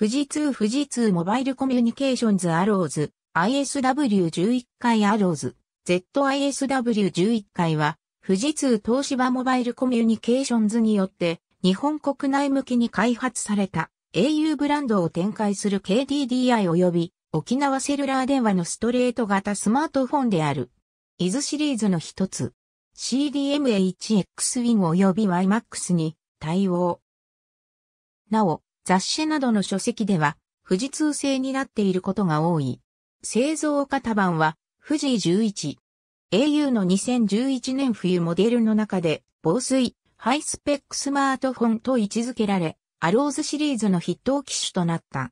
富士通富士通モバイルコミュニケーションズアローズ ISW11 回アローズ ZISW11 回は富士通東芝モバイルコミュニケーションズによって日本国内向きに開発された au ブランドを展開する KDDI 及び沖縄セルラー電話のストレート型スマートフォンである。イズシリーズの一つ c d m a x Win 及び YMAX に対応。なお、雑誌などの書籍では、富士通製になっていることが多い。製造型版は、富士11。au の2011年冬モデルの中で、防水、ハイスペックスマートフォンと位置づけられ、アローズシリーズの筆頭機種となった。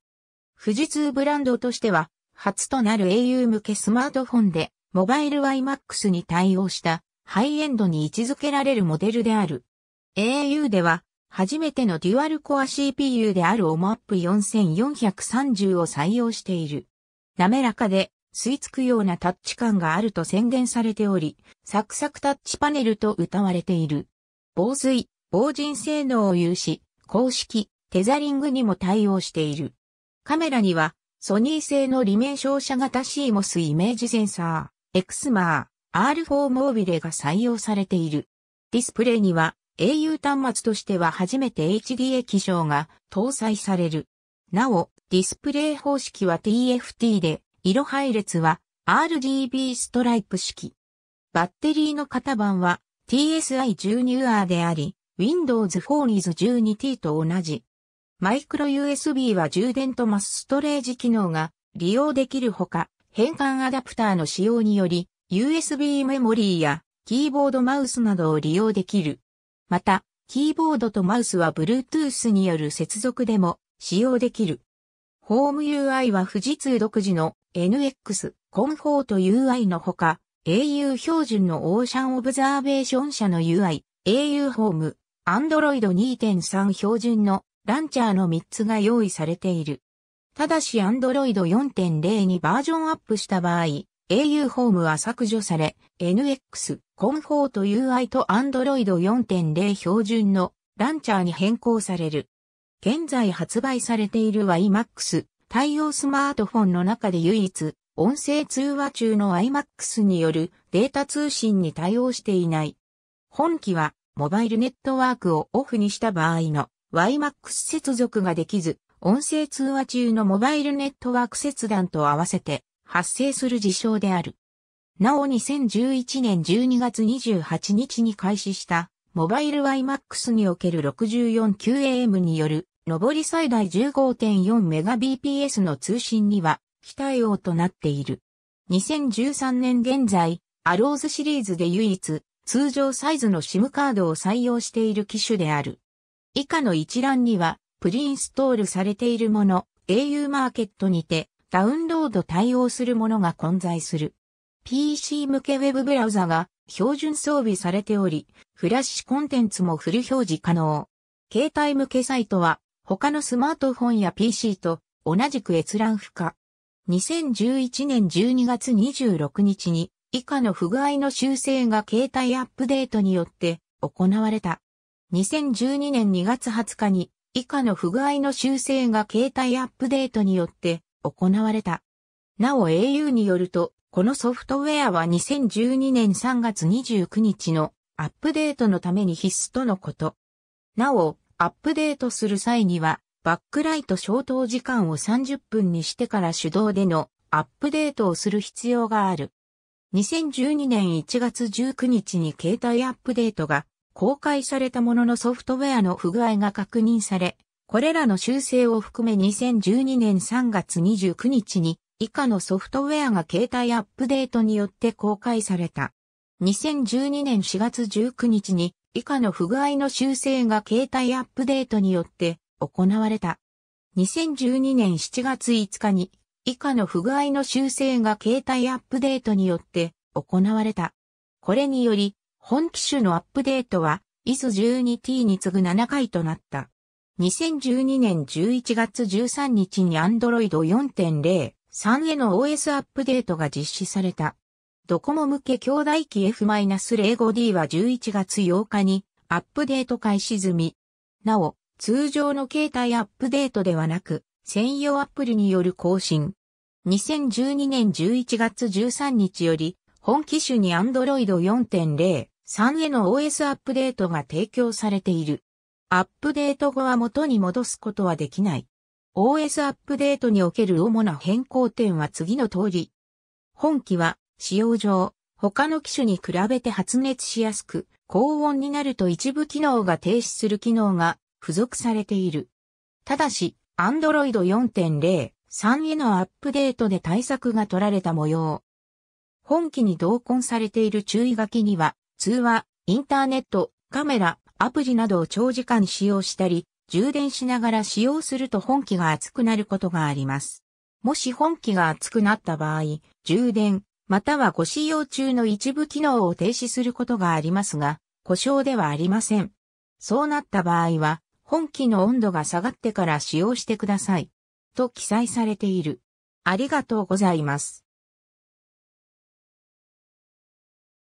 富士通ブランドとしては、初となる au 向けスマートフォンで、モバイル iMAX に対応した、ハイエンドに位置づけられるモデルである。au では、初めてのデュアルコア CPU である OMAP4430 を採用している。滑らかで吸い付くようなタッチ感があると宣言されており、サクサクタッチパネルと謳われている。防水、防塵性能を有し、公式、テザリングにも対応している。カメラには、ソニー製の裏面照射型 CMOS イメージセンサー、エクスマー、R4 モービレが採用されている。ディスプレイには、au 端末としては初めて HDA 機種が搭載される。なお、ディスプレイ方式は TFT で、色配列は RGB ストライプ式。バッテリーの型番は TSI12R であり、Windows 4 is 12T と同じ。マイクロ USB は充電とマスストレージ機能が利用できるほか、変換アダプターの使用により、USB メモリーやキーボードマウスなどを利用できる。また、キーボードとマウスは Bluetooth による接続でも使用できる。ホーム UI は富士通独自の NX コンフォート UI のほか、au 標準のオーシャンオブザーベーション社の UI、au ホーム、Android 2.3標準のランチャーの3つが用意されている。ただし Android 4.0にバージョンアップした場合、au ホームは削除され、NX コンフォート UI と Android 4.0標準のランチャーに変更される。現在発売されている YMAX 対応スマートフォンの中で唯一音声通話中の iMAX によるデータ通信に対応していない。本機はモバイルネットワークをオフにした場合の YMAX 接続ができず、音声通話中のモバイルネットワーク切断と合わせて発生する事象である。なお2011年12月28日に開始した、モバイル iMAX における 64QAM による、上り最大 15.4Mbps の通信には、非対応となっている。2013年現在、アローズシリーズで唯一、通常サイズの SIM カードを採用している機種である。以下の一覧には、プリインストールされているもの、au マーケットにて、ダウンロード対応するものが混在する。PC 向けウェブブラウザが標準装備されており、フラッシュコンテンツもフル表示可能。携帯向けサイトは他のスマートフォンや PC と同じく閲覧不可。2011年12月26日に以下の不具合の修正が携帯アップデートによって行われた。2012年2月20日に以下の不具合の修正が携帯アップデートによって行われた。なお au によるとこのソフトウェアは2012年3月29日のアップデートのために必須とのこと。なお、アップデートする際には、バックライト消灯時間を30分にしてから手動でのアップデートをする必要がある。2012年1月19日に携帯アップデートが公開されたもののソフトウェアの不具合が確認され、これらの修正を含め2012年3月29日に以下のソフトウェアが携帯アップデートによって公開された。2012年4月19日に以下の不具合の修正が携帯アップデートによって行われた。2012年7月5日に以下の不具合の修正が携帯アップデートによって行われた。これにより本機種のアップデートは IS12T に次ぐ7回となった。2012年11月13日に Android 4.0 3への OS アップデートが実施された。ドコモ向け兄弟機 F-05D は11月8日にアップデート開始済み。なお、通常の携帯アップデートではなく、専用アプリによる更新。2012年11月13日より、本機種に Android 4.0、3への OS アップデートが提供されている。アップデート後は元に戻すことはできない。OS アップデートにおける主な変更点は次の通り。本機は、使用上、他の機種に比べて発熱しやすく、高温になると一部機能が停止する機能が付属されている。ただし、Android 4.0、3へのアップデートで対策が取られた模様。本機に同梱されている注意書きには、通話、インターネット、カメラ、アプリなどを長時間使用したり、充電しながら使用すると本機が熱くなることがあります。もし本機が熱くなった場合、充電、またはご使用中の一部機能を停止することがありますが、故障ではありません。そうなった場合は、本機の温度が下がってから使用してください。と記載されている。ありがとうございます。